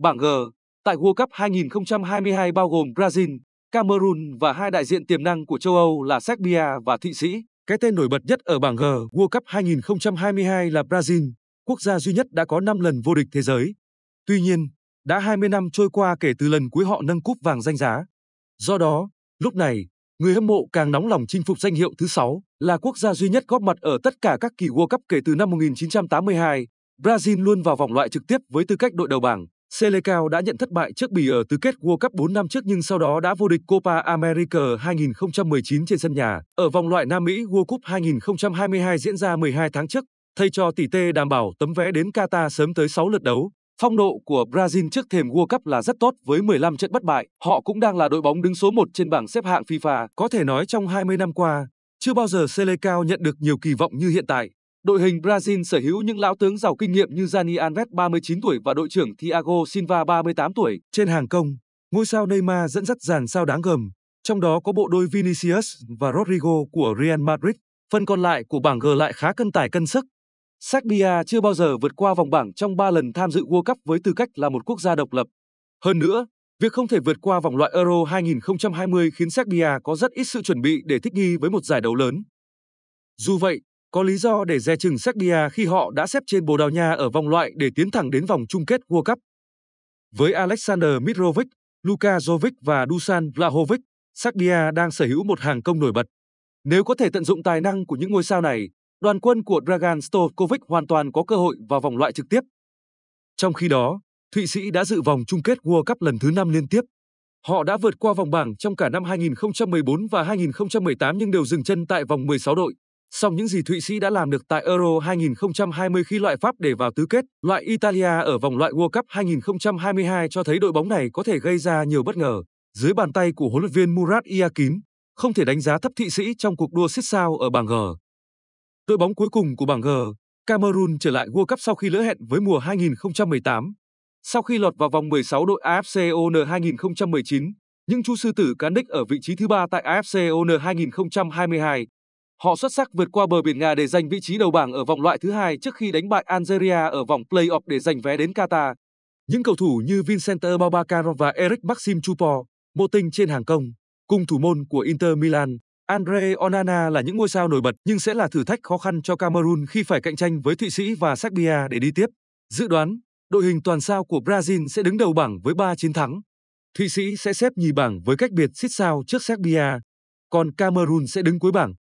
Bảng G, tại World Cup 2022 bao gồm Brazil, Cameroon và hai đại diện tiềm năng của châu Âu là Serbia và Thụy Sĩ. Cái tên nổi bật nhất ở bảng G World Cup 2022 là Brazil, quốc gia duy nhất đã có 5 lần vô địch thế giới. Tuy nhiên, đã 20 năm trôi qua kể từ lần cuối họ nâng cúp vàng danh giá. Do đó, lúc này, người hâm mộ càng nóng lòng chinh phục danh hiệu thứ 6 là quốc gia duy nhất góp mặt ở tất cả các kỳ World Cup kể từ năm 1982. Brazil luôn vào vòng loại trực tiếp với tư cách đội đầu bảng. Selecao đã nhận thất bại trước Bỉ ở tứ kết World Cup 4 năm trước nhưng sau đó đã vô địch Copa America 2019 trên sân nhà. Ở vòng loại Nam Mỹ World Cup 2022 diễn ra 12 tháng trước, thầy trò tỷ tê đảm bảo tấm vé đến Qatar sớm tới 6 lượt đấu. Phong độ của Brazil trước thềm World Cup là rất tốt với 15 trận bất bại. Họ cũng đang là đội bóng đứng số 1 trên bảng xếp hạng FIFA. Có thể nói trong 20 năm qua, chưa bao giờ Selecao nhận được nhiều kỳ vọng như hiện tại. Đội hình Brazil sở hữu những lão tướng giàu kinh nghiệm như Dani Alves 39 tuổi và đội trưởng Thiago Silva 38 tuổi. Trên hàng công, ngôi sao Neymar dẫn dắt dàn sao đáng gờm, trong đó có bộ đôi Vinicius và Rodrigo của Real Madrid. Phần còn lại của bảng G lại khá cân tải cân sức. Serbia chưa bao giờ vượt qua vòng bảng trong 3 lần tham dự World Cup với tư cách là một quốc gia độc lập. Hơn nữa, việc không thể vượt qua vòng loại Euro 2020 khiến Serbia có rất ít sự chuẩn bị để thích nghi với một giải đấu lớn. Dù vậy, có lý do để dè chừng Serbia khi họ đã xếp trên Bồ Đào Nha ở vòng loại để tiến thẳng đến vòng chung kết World Cup. Với Alexander Mitrovic, Luka Jovic và Dusan Vlahovic, Serbia đang sở hữu một hàng công nổi bật. Nếu có thể tận dụng tài năng của những ngôi sao này, đoàn quân của Dragan Stojkovic hoàn toàn có cơ hội vào vòng loại trực tiếp. Trong khi đó, Thụy Sĩ đã dự vòng chung kết World Cup lần thứ 5 liên tiếp. Họ đã vượt qua vòng bảng trong cả năm 2014 và 2018 nhưng đều dừng chân tại vòng 16 đội. Song những gì Thụy Sĩ đã làm được tại Euro 2020 khi loại Pháp để vào tứ kết, loại Italia ở vòng loại World Cup 2022 cho thấy đội bóng này có thể gây ra nhiều bất ngờ. Dưới bàn tay của huấn luyện viên Murat Iakim, không thể đánh giá thấp Thụy Sĩ trong cuộc đua siết sao ở bảng G. Đội bóng cuối cùng của bảng G, Cameroon trở lại World Cup sau khi lỡ hẹn với mùa 2018. Sau khi lọt vào vòng 16 đội AFC ON 2019, những chú sư tử cán đích ở vị trí thứ ba tại AFC ON 2022 Họ xuất sắc vượt qua bờ biển Nga để giành vị trí đầu bảng ở vòng loại thứ hai trước khi đánh bại Algeria ở vòng play-off để giành vé đến Qatar. Những cầu thủ như Vincent Aboubakar và Eric Maxim Choupo, bộ tinh trên hàng công, cùng thủ môn của Inter Milan, Andre Onana là những ngôi sao nổi bật nhưng sẽ là thử thách khó khăn cho Cameroon khi phải cạnh tranh với Thụy Sĩ và Serbia để đi tiếp. Dự đoán, đội hình toàn sao của Brazil sẽ đứng đầu bảng với 3 chiến thắng. Thụy Sĩ sẽ xếp nhì bảng với cách biệt xít sao trước Serbia, còn Cameroon sẽ đứng cuối bảng